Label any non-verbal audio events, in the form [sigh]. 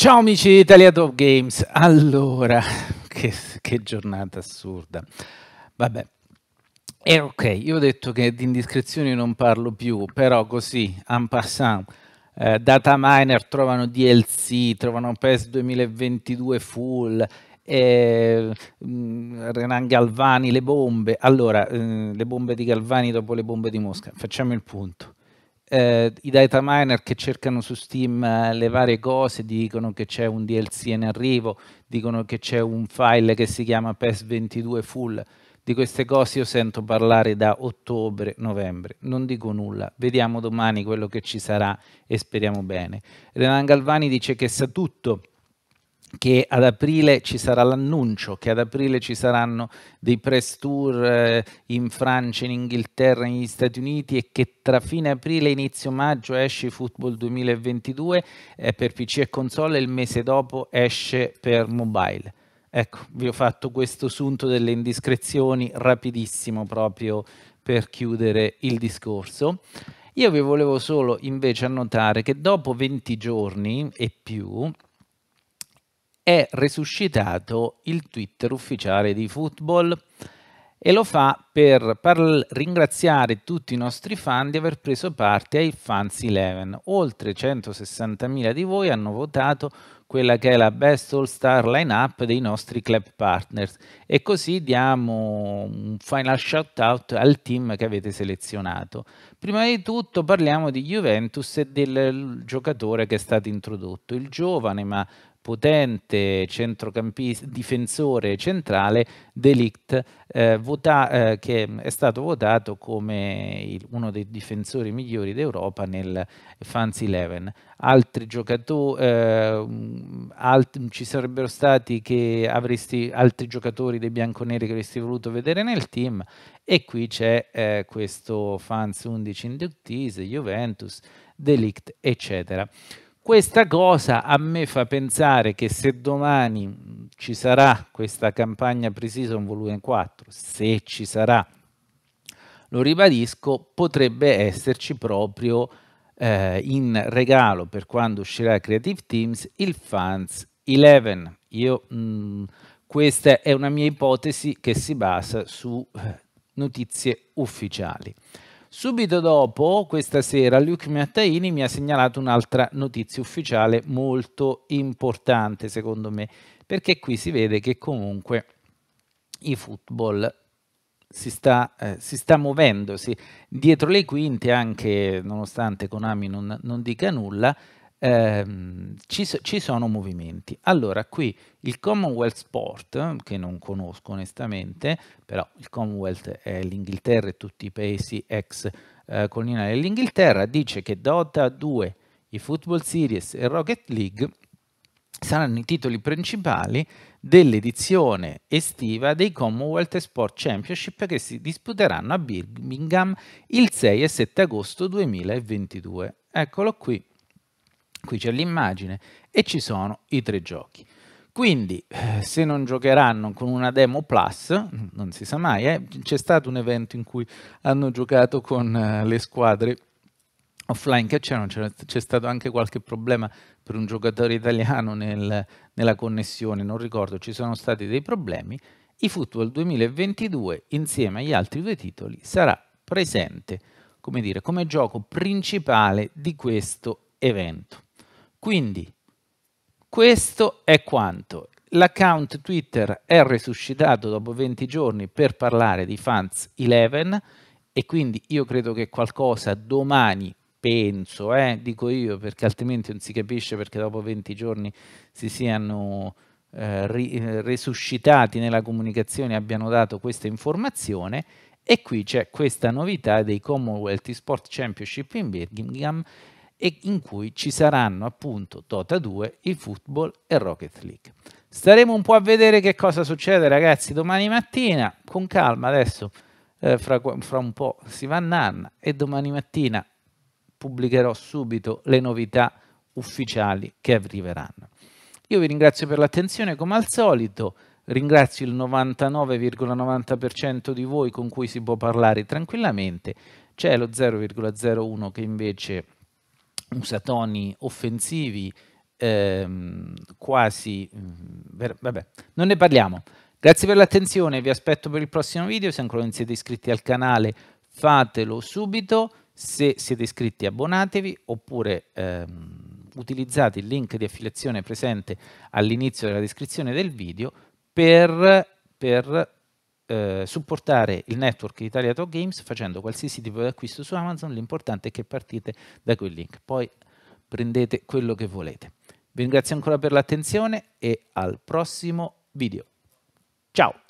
Ciao amici di Italia Top Games, allora, [laughs] che, che giornata assurda. Vabbè, eh, ok, io ho detto che di indiscrezioni non parlo più, però così, en passant, eh, data miner trovano DLC, trovano PES 2022 full, eh, mh, mm, Renan Galvani, le bombe. Allora, eh, le bombe di Galvani dopo le bombe di Mosca, facciamo il punto eh, i data miner che cercano su Steam eh, le varie cose dicono che c'è un DLC in arrivo, dicono che c'è un file che si chiama PES22 full. Di queste cose io sento parlare da ottobre, novembre, non dico nulla, vediamo domani quello che ci sarà e speriamo bene. Renan Galvani dice che sa tutto che ad aprile ci sarà l'annuncio, che ad aprile ci saranno dei press tour eh, in Francia, in Inghilterra, negli Stati Uniti e che tra fine aprile e inizio maggio esce Football 2022 eh, per PC e console e il mese dopo esce per mobile. Ecco, vi ho fatto questo sunto delle indiscrezioni rapidissimo proprio per chiudere il discorso. Io vi volevo solo invece annotare che dopo 20 giorni e più è resuscitato il Twitter ufficiale di football e lo fa per par- ringraziare tutti i nostri fan di aver preso parte ai Fans 11. Oltre 160.000 di voi hanno votato quella che è la best all star lineup dei nostri club partners e così diamo un final shout out al team che avete selezionato. Prima di tutto parliamo di Juventus e del giocatore che è stato introdotto, il giovane ma potente centrocampista, difensore centrale, Delict, eh, vota, eh, che è stato votato come il, uno dei difensori migliori d'Europa nel Fans 11. Altri giocatori, eh, alt ci sarebbero stati che avresti, altri giocatori dei bianconeri che avresti voluto vedere nel team e qui c'è eh, questo Fans 11 Inductees, Juventus, Delict, eccetera. Questa cosa a me fa pensare che se domani ci sarà questa campagna Precision Volume 4, se ci sarà, lo ribadisco, potrebbe esserci proprio eh, in regalo per quando uscirà Creative Teams il Fans 11. Io, mh, mm, questa è una mia ipotesi che si basa su eh, notizie ufficiali. Subito dopo, questa sera, Luke Mattaini mi ha segnalato un'altra notizia ufficiale molto importante, secondo me, perché qui si vede che comunque i football si sta, eh, si sta muovendo, dietro le quinte, anche nonostante Konami non, non dica nulla, Ehm, ci, ci, sono movimenti. Allora, qui il Commonwealth Sport, che non conosco onestamente, però il Commonwealth è l'Inghilterra e tutti i paesi ex eh, coloniali dell'Inghilterra, dice che Dota 2, i Football Series e Rocket League saranno i titoli principali dell'edizione estiva dei Commonwealth Sport Championship che si disputeranno a Birmingham il 6 e 7 agosto 2022. Eccolo qui qui c'è l'immagine e ci sono i tre giochi. Quindi eh, se non giocheranno con una demo plus, non si sa mai, eh, c'è stato un evento in cui hanno giocato con eh, le squadre offline che c'erano, c'è stato anche qualche problema per un giocatore italiano nel, nella connessione, non ricordo, ci sono stati dei problemi. I Football 2022 insieme agli altri due titoli sarà presente come, dire, come gioco principale di questo evento. Quindi, questo è quanto. L'account Twitter è resuscitato dopo 20 giorni per parlare di Fans 11 e quindi io credo che qualcosa domani, penso, eh, dico io, perché altrimenti non si capisce perché dopo 20 giorni si siano eh, ri, eh, resuscitati nella comunicazione e abbiano dato questa informazione. E qui c'è questa novità dei Commonwealth Sport Championship in Birmingham e in cui ci saranno appunto Dota 2, il football e Rocket League. Staremo un po' a vedere che cosa succede ragazzi domani mattina, con calma adesso, eh, fra, fra, un po' si va a nanna e domani mattina pubblicherò subito le novità ufficiali che arriveranno. Io vi ringrazio per l'attenzione come al solito, ringrazio il 99,90% di voi con cui si può parlare tranquillamente, c'è lo 0,01 che invece toni offensivi, ehm, quasi... Mh, mm, vabbè, non ne parliamo. Grazie per l'attenzione, vi aspetto per il prossimo video, se ancora non siete iscritti al canale fatelo subito, se siete iscritti abbonatevi oppure ehm, utilizzate il link di affiliazione presente all'inizio della descrizione del video per, per eh, supportare il network Italia Talk Games facendo qualsiasi tipo di acquisto su Amazon, l'importante è che partite da quel link, poi prendete quello che volete. Vi ringrazio ancora per l'attenzione e al prossimo video. Ciao!